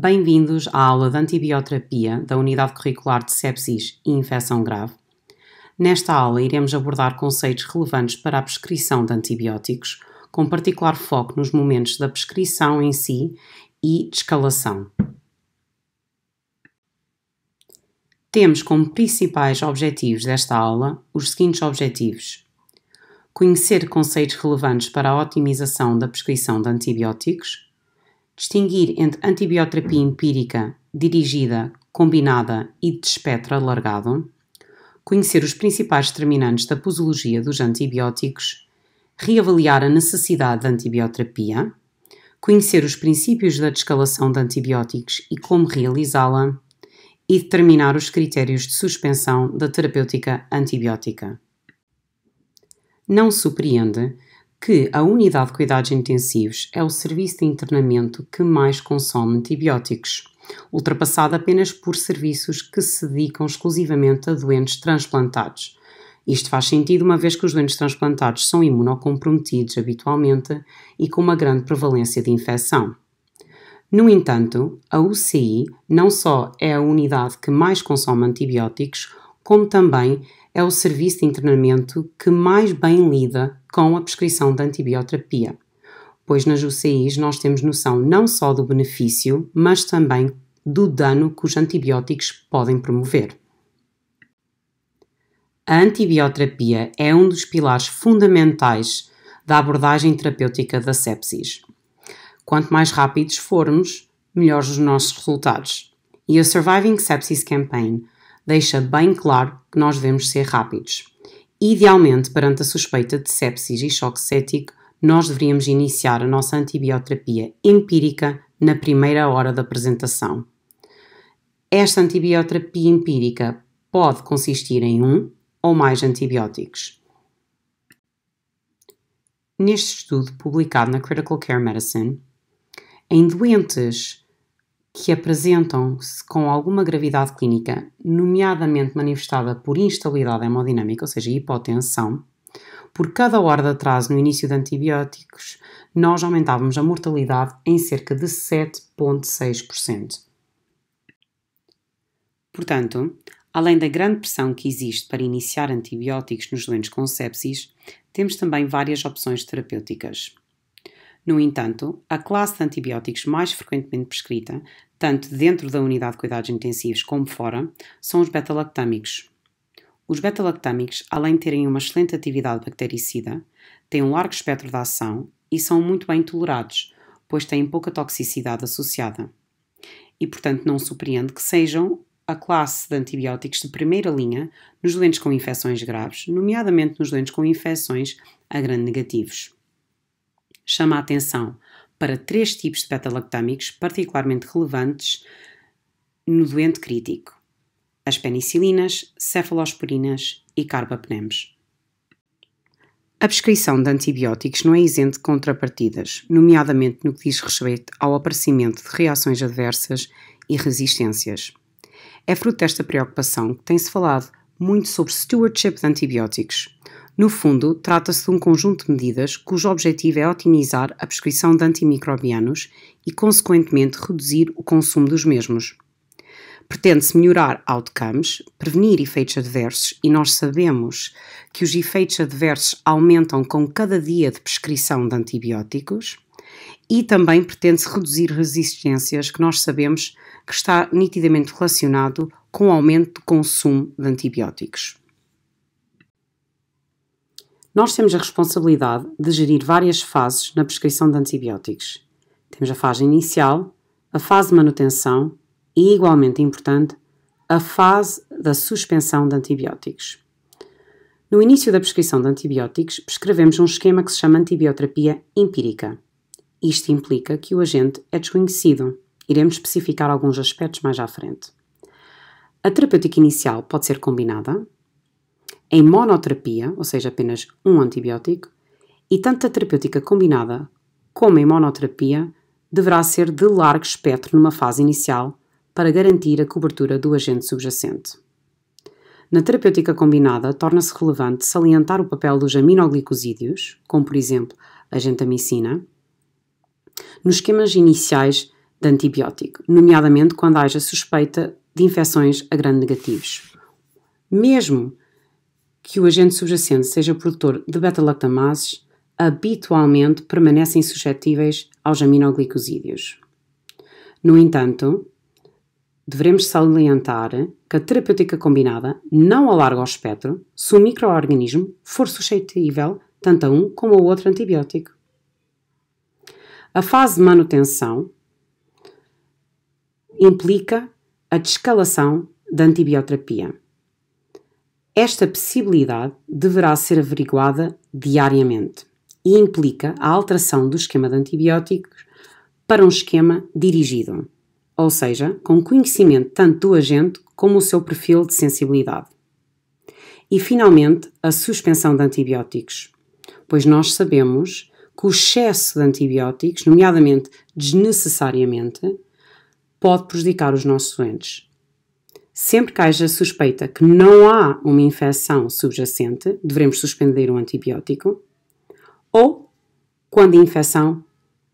Bem-vindos à aula de antibioterapia da Unidade Curricular de Sepsis e Infecção Grave. Nesta aula, iremos abordar conceitos relevantes para a prescrição de antibióticos, com particular foco nos momentos da prescrição em si e de escalação. Temos como principais objetivos desta aula os seguintes objetivos: conhecer conceitos relevantes para a otimização da prescrição de antibióticos, distinguir entre antibioterapia empírica, dirigida, combinada e de espectro alargado, conhecer os principais determinantes da posologia dos antibióticos, reavaliar a necessidade de antibioterapia, conhecer os princípios da descalação de antibióticos e como realizá-la, e determinar os critérios de suspensão da terapêutica antibiótica. Não surpreende que a unidade de cuidados intensivos é o serviço de internamento que mais consome antibióticos, ultrapassado apenas por serviços que se dedicam exclusivamente a doentes transplantados. Isto faz sentido uma vez que os doentes transplantados são imunocomprometidos habitualmente e com uma grande prevalência de infecção. No entanto, a UCI não só é a unidade que mais consome antibióticos, como também é o serviço de internamento que mais bem lida com a prescrição de antibioterapia, pois nas UCIs nós temos noção não só do benefício, mas também do dano que os antibióticos podem promover. A antibioterapia é um dos pilares fundamentais da abordagem terapêutica da sepsis. Quanto mais rápidos formos, melhores os nossos resultados. E a Surviving Sepsis Campaign deixa bem claro que nós devemos ser rápidos. Idealmente, perante a suspeita de sepsis e choque cético, nós deveríamos iniciar a nossa antibioterapia empírica na primeira hora da apresentação. Esta antibioterapia empírica pode consistir em um ou mais antibióticos. Neste estudo publicado na Critical Care Medicine, em doentes que apresentam-se com alguma gravidade clínica, nomeadamente manifestada por instabilidade hemodinâmica, ou seja, hipotensão, por cada hora de atraso no início de antibióticos, nós aumentávamos a mortalidade em cerca de 7,6%. Portanto, além da grande pressão que existe para iniciar antibióticos nos doentes com sepsis, temos também várias opções terapêuticas. No entanto, a classe de antibióticos mais frequentemente prescrita tanto dentro da unidade de cuidados intensivos como fora, são os beta-lactâmicos. Os beta-lactâmicos, além de terem uma excelente atividade bactericida, têm um largo espectro de ação e são muito bem tolerados, pois têm pouca toxicidade associada. E, portanto, não surpreende que sejam a classe de antibióticos de primeira linha nos doentes com infecções graves, nomeadamente nos doentes com infecções a grande negativos. Chama a atenção para três tipos de beta-lactâmicos particularmente relevantes no doente crítico: as penicilinas, cefalosporinas e carbapenems. A prescrição de antibióticos não é isenta de contrapartidas, nomeadamente no que diz respeito ao aparecimento de reações adversas e resistências. É fruto desta preocupação que tem-se falado muito sobre stewardship de antibióticos, no fundo, trata-se de um conjunto de medidas cujo objetivo é otimizar a prescrição de antimicrobianos e, consequentemente, reduzir o consumo dos mesmos. Pretende-se melhorar outcomes, prevenir efeitos adversos, e nós sabemos que os efeitos adversos aumentam com cada dia de prescrição de antibióticos, e também pretende-se reduzir resistências, que nós sabemos que está nitidamente relacionado com o aumento do consumo de antibióticos. Nós temos a responsabilidade de gerir várias fases na prescrição de antibióticos. Temos a fase inicial, a fase de manutenção e, igualmente importante, a fase da suspensão de antibióticos. No início da prescrição de antibióticos, prescrevemos um esquema que se chama antibioterapia empírica. Isto implica que o agente é desconhecido. Iremos especificar alguns aspectos mais à frente. A terapêutica inicial pode ser combinada, em monoterapia, ou seja, apenas um antibiótico, e tanto a terapêutica combinada como em monoterapia deverá ser de largo espectro numa fase inicial para garantir a cobertura do agente subjacente. Na terapêutica combinada, torna-se relevante salientar o papel dos aminoglicosídeos, como por exemplo a gentamicina, nos esquemas iniciais de antibiótico, nomeadamente quando haja suspeita de infecções a grande negativos. Mesmo que o agente subjacente seja produtor de beta-lactamases habitualmente permanecem suscetíveis aos aminoglicosídeos. No entanto, devemos salientar que a terapêutica combinada não alarga o espectro se o microorganismo for suscetível tanto a um como ao outro antibiótico. A fase de manutenção implica a descalação da antibioterapia. Esta possibilidade deverá ser averiguada diariamente e implica a alteração do esquema de antibióticos para um esquema dirigido, ou seja, com conhecimento tanto do agente como o seu perfil de sensibilidade. E, finalmente, a suspensão de antibióticos, pois nós sabemos que o excesso de antibióticos, nomeadamente desnecessariamente, pode prejudicar os nossos doentes. Sempre que haja suspeita que não há uma infecção subjacente, devemos suspender o antibiótico, ou quando a infecção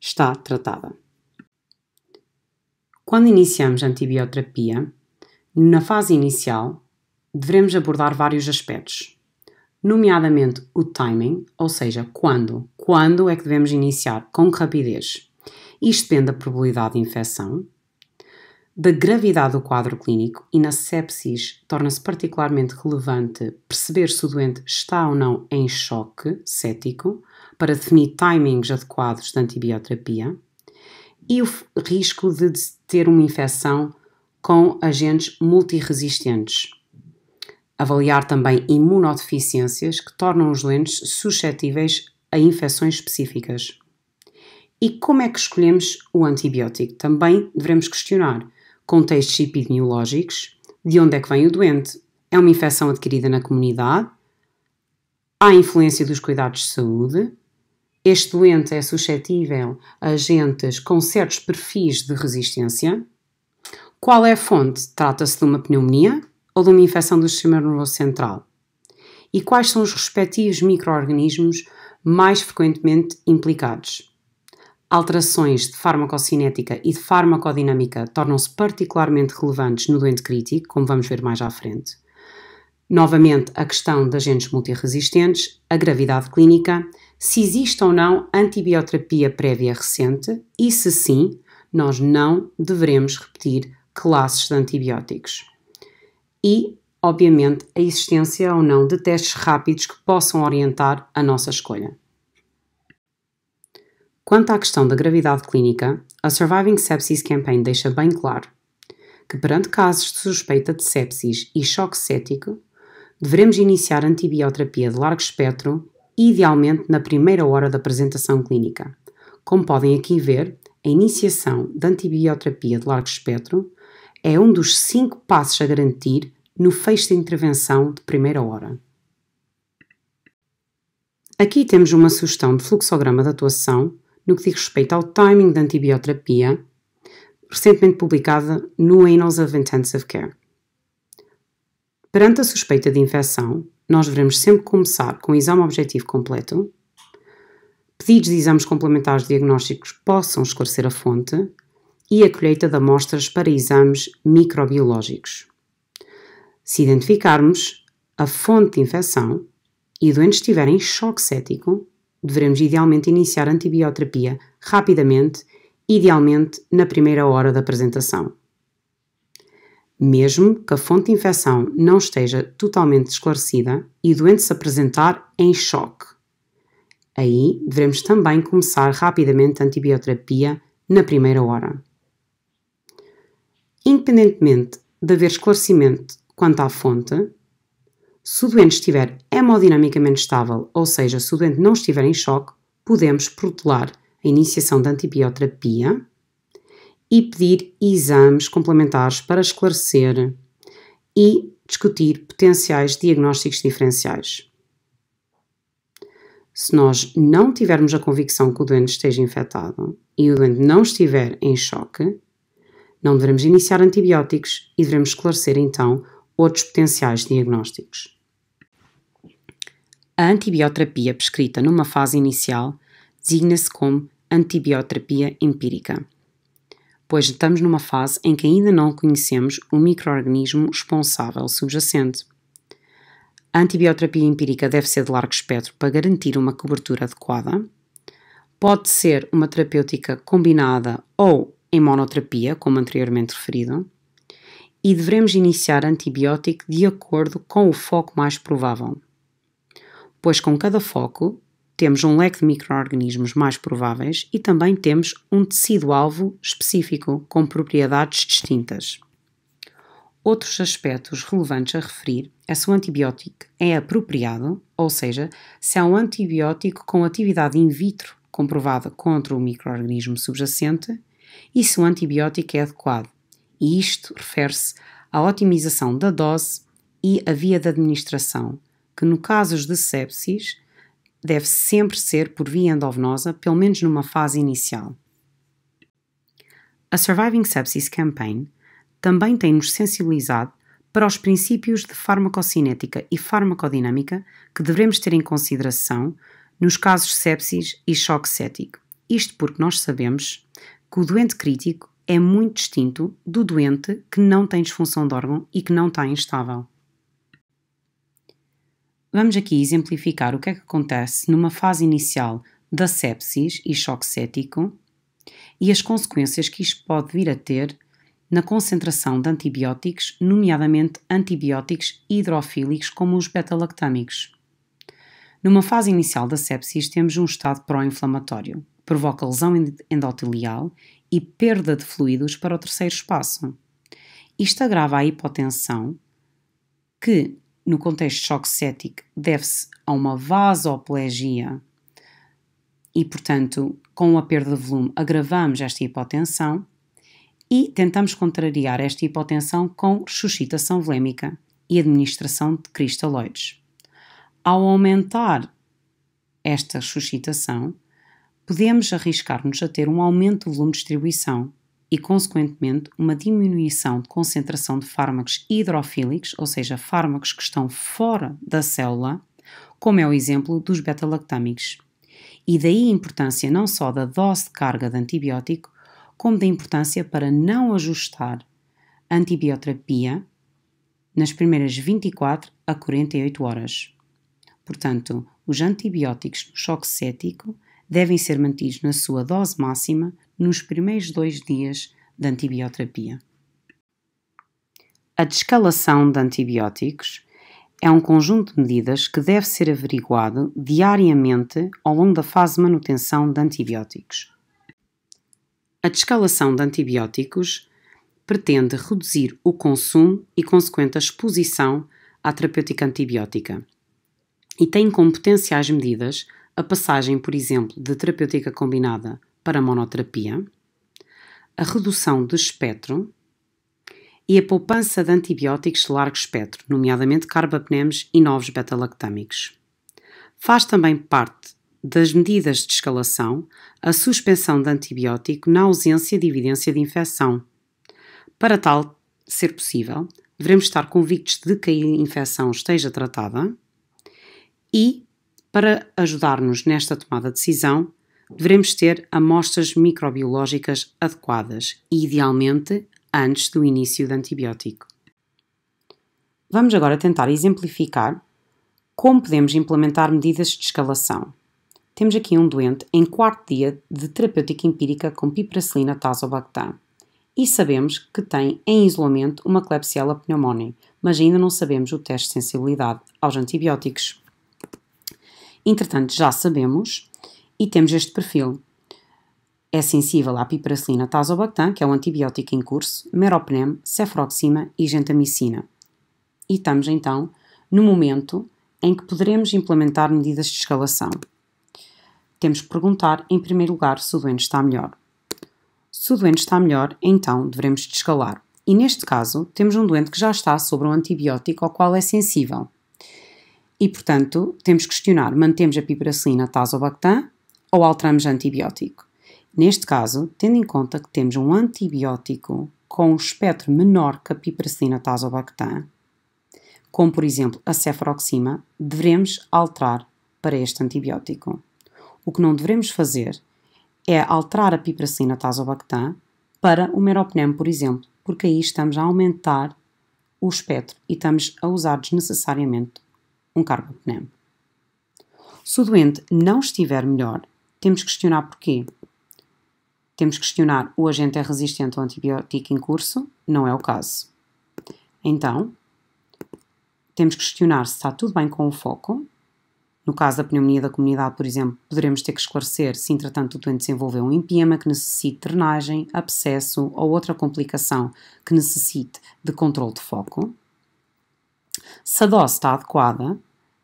está tratada. Quando iniciamos a antibioterapia, na fase inicial, devemos abordar vários aspectos, nomeadamente o timing, ou seja, quando. Quando é que devemos iniciar? Com que rapidez? Isto depende da probabilidade de infecção, da gravidade do quadro clínico e na sepsis torna-se particularmente relevante perceber se o doente está ou não em choque cético para definir timings adequados de antibioterapia e o risco de ter uma infecção com agentes multiresistentes. Avaliar também imunodeficiências que tornam os doentes suscetíveis a infecções específicas. E como é que escolhemos o antibiótico? Também devemos questionar contextos epidemiológicos, de onde é que vem o doente, é uma infecção adquirida na comunidade, há influência dos cuidados de saúde, este doente é suscetível a agentes com certos perfis de resistência, qual é a fonte? Trata-se de uma pneumonia ou de uma infecção do sistema nervoso central? E quais são os respectivos microorganismos mais frequentemente implicados? Alterações de farmacocinética e de farmacodinâmica tornam-se particularmente relevantes no doente crítico, como vamos ver mais à frente. Novamente, a questão de agentes multiresistentes, a gravidade clínica, se existe ou não antibioterapia prévia recente e, se sim, nós não deveremos repetir classes de antibióticos. E, obviamente, a existência ou não de testes rápidos que possam orientar a nossa escolha. Quanto à questão da gravidade clínica, a Surviving Sepsis Campaign deixa bem claro que, perante casos de suspeita de sepsis e choque cético, devemos iniciar antibioterapia de largo espectro, idealmente na primeira hora da apresentação clínica. Como podem aqui ver, a iniciação da antibioterapia de largo espectro é um dos cinco passos a garantir no fecho de intervenção de primeira hora. Aqui temos uma sugestão de fluxograma de atuação no que diz respeito ao timing da antibioterapia, recentemente publicada no Annals of Intensive Care. Perante a suspeita de infecção, nós devemos sempre começar com o exame objetivo completo. Pedidos de exames complementares diagnósticos possam esclarecer a fonte e a colheita de amostras para exames microbiológicos. Se identificarmos a fonte de infecção e o doente estiver em choque cético, Devemos idealmente iniciar antibioterapia rapidamente, idealmente na primeira hora da apresentação. Mesmo que a fonte de infecção não esteja totalmente esclarecida e o doente se apresentar em choque. Aí devemos também começar rapidamente a antibioterapia na primeira hora. Independentemente de haver esclarecimento quanto à fonte, se o doente estiver hemodinamicamente estável, ou seja, se o doente não estiver em choque, podemos protelar a iniciação da antibioterapia e pedir exames complementares para esclarecer e discutir potenciais diagnósticos diferenciais. Se nós não tivermos a convicção que o doente esteja infectado e o doente não estiver em choque, não devemos iniciar antibióticos e devemos esclarecer então outros potenciais diagnósticos. A antibioterapia prescrita numa fase inicial designa-se como antibioterapia empírica, pois estamos numa fase em que ainda não conhecemos o microorganismo responsável subjacente. A antibioterapia empírica deve ser de largo espectro para garantir uma cobertura adequada. Pode ser uma terapêutica combinada ou em monoterapia, como anteriormente referido, e devemos iniciar antibiótico de acordo com o foco mais provável pois com cada foco temos um leque de microorganismos mais prováveis e também temos um tecido-alvo específico com propriedades distintas. Outros aspectos relevantes a referir é se o antibiótico é apropriado, ou seja, se há um antibiótico com atividade in vitro comprovada contra o microorganismo subjacente e se o antibiótico é adequado. E isto refere-se à otimização da dose e a via de administração, que no casos de sepsis deve sempre ser por via endovenosa, pelo menos numa fase inicial. A Surviving Sepsis Campaign também tem nos sensibilizado para os princípios de farmacocinética e farmacodinâmica que devemos ter em consideração nos casos de sepsis e choque cético. Isto porque nós sabemos que o doente crítico é muito distinto do doente que não tem disfunção de órgão e que não está instável. Vamos aqui exemplificar o que é que acontece numa fase inicial da sepsis e choque cético e as consequências que isto pode vir a ter na concentração de antibióticos, nomeadamente antibióticos hidrofílicos como os beta-lactâmicos. Numa fase inicial da sepsis temos um estado pró-inflamatório, provoca lesão endotelial e perda de fluidos para o terceiro espaço. Isto agrava a hipotensão, que no contexto de choque cético, deve-se a uma vasoplegia e, portanto, com a perda de volume, agravamos esta hipotensão e tentamos contrariar esta hipotensão com suscitação volémica e administração de cristaloides. Ao aumentar esta suscitação, podemos arriscar-nos a ter um aumento do volume de distribuição e, consequentemente, uma diminuição de concentração de fármacos hidrofílicos, ou seja, fármacos que estão fora da célula, como é o exemplo dos beta-lactâmicos. E daí a importância não só da dose de carga de antibiótico, como da importância para não ajustar a antibioterapia nas primeiras 24 a 48 horas. Portanto, os antibióticos no choque cético devem ser mantidos na sua dose máxima nos primeiros dois dias de antibioterapia. A descalação de antibióticos é um conjunto de medidas que deve ser averiguado diariamente ao longo da fase de manutenção de antibióticos. A descalação de antibióticos pretende reduzir o consumo e consequente a exposição à terapêutica antibiótica e tem como potenciais medidas a passagem, por exemplo, de terapêutica combinada para monoterapia, a redução de espectro e a poupança de antibióticos de largo espectro, nomeadamente carbapenemes e novos beta-lactâmicos. Faz também parte das medidas de escalação a suspensão de antibiótico na ausência de evidência de infecção. Para tal ser possível, devemos estar convictos de que a infecção esteja tratada e, para ajudar-nos nesta tomada de decisão, devemos ter amostras microbiológicas adequadas, idealmente antes do início do antibiótico. Vamos agora tentar exemplificar como podemos implementar medidas de escalação. Temos aqui um doente em quarto dia de terapêutica empírica com piperacilina tazobactam e sabemos que tem em isolamento uma Klebsiella pneumoniae, mas ainda não sabemos o teste de sensibilidade aos antibióticos. Entretanto, já sabemos e temos este perfil. É sensível à piperacilina tazobactam, que é um antibiótico em curso, meropenem, cefroxima e gentamicina. E estamos então no momento em que poderemos implementar medidas de escalação. Temos que perguntar, em primeiro lugar, se o doente está melhor. Se o doente está melhor, então devemos descalar. E neste caso, temos um doente que já está sobre um antibiótico ao qual é sensível. E, portanto, temos que questionar, mantemos a piperacilina tazobactam ou alteramos antibiótico. Neste caso, tendo em conta que temos um antibiótico com um espectro menor que a piperacina tazobactam, como por exemplo a cefuroxima, devemos alterar para este antibiótico. O que não devemos fazer é alterar a piperacina tazobactam para o meropenem, por exemplo, porque aí estamos a aumentar o espectro e estamos a usar desnecessariamente um carbapenem. Se o doente não estiver melhor, temos que questionar porquê. Temos que questionar o agente é resistente ao antibiótico em curso? Não é o caso. Então, temos que questionar se está tudo bem com o foco. No caso da pneumonia da comunidade, por exemplo, poderemos ter que esclarecer se, entretanto, o doente desenvolveu um empiema que necessite drenagem, abscesso ou outra complicação que necessite de controle de foco. Se a dose está adequada,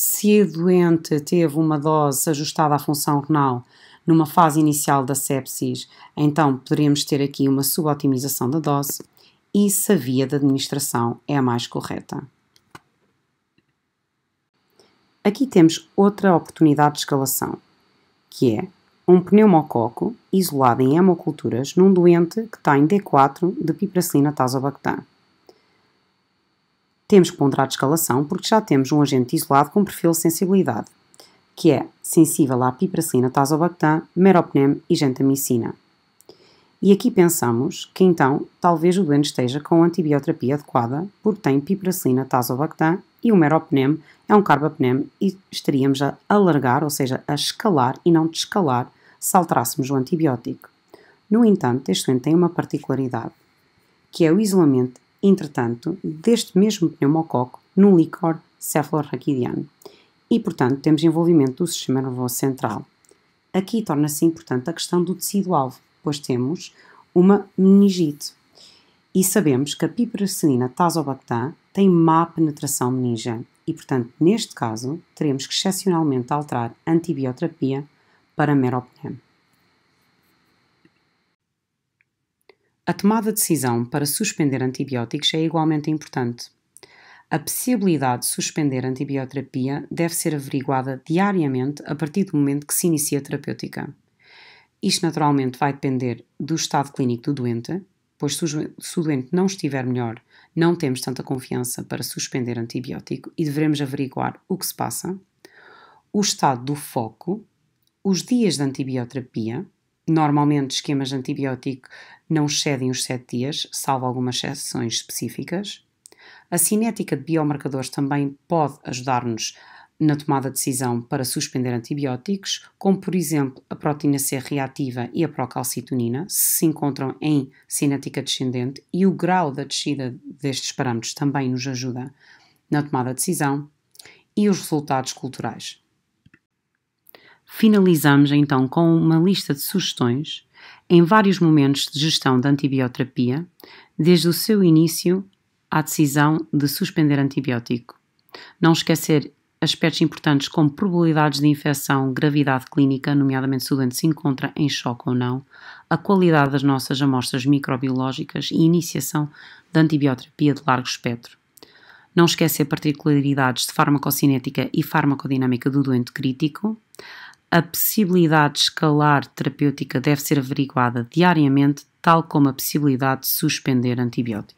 se o doente teve uma dose ajustada à função renal numa fase inicial da sepsis, então poderíamos ter aqui uma subotimização da dose e se a via de administração é a mais correta. Aqui temos outra oportunidade de escalação, que é um pneumococo isolado em hemoculturas num doente que tem D4 de piperacilina tazobactam. Temos que ponderar a escalação porque já temos um agente isolado com perfil de sensibilidade, que é sensível à piperacilina tazobactam, meropenem e gentamicina. E aqui pensamos que então talvez o doente esteja com antibioterapia adequada porque tem piperacilina tazobactam e o meropenem é um carbapenem e estaríamos a alargar, ou seja, a escalar e não descalar se alterássemos o antibiótico. No entanto, este doente tem uma particularidade, que é o isolamento entretanto, deste mesmo pneumococo num líquor cefalorraquidiano e, portanto, temos envolvimento do sistema nervoso central. Aqui torna-se importante a questão do tecido-alvo, pois temos uma meningite e sabemos que a piperacilina tazobactam tem má penetração meningia e, portanto, neste caso, teremos que excepcionalmente alterar a antibioterapia para meropneum. A tomada de decisão para suspender antibióticos é igualmente importante. A possibilidade de suspender antibioterapia deve ser averiguada diariamente a partir do momento que se inicia a terapêutica. Isto naturalmente vai depender do estado clínico do doente, pois se o doente não estiver melhor, não temos tanta confiança para suspender antibiótico e devemos averiguar o que se passa, o estado do foco, os dias de antibioterapia, Normalmente, esquemas de antibiótico não excedem os 7 dias, salvo algumas exceções específicas. A cinética de biomarcadores também pode ajudar-nos na tomada de decisão para suspender antibióticos, como por exemplo a proteína C reativa e a procalcitonina, se encontram em cinética descendente, e o grau da descida destes parâmetros também nos ajuda na tomada de decisão, e os resultados culturais. Finalizamos então com uma lista de sugestões em vários momentos de gestão da antibioterapia, desde o seu início à decisão de suspender antibiótico. Não esquecer aspectos importantes como probabilidades de infecção, gravidade clínica, nomeadamente se o doente se encontra em choque ou não, a qualidade das nossas amostras microbiológicas e iniciação da antibioterapia de largo espectro. Não esquecer particularidades de farmacocinética e farmacodinâmica do doente crítico, a possibilidade de escalar terapêutica deve ser averiguada diariamente, tal como a possibilidade de suspender antibióticos.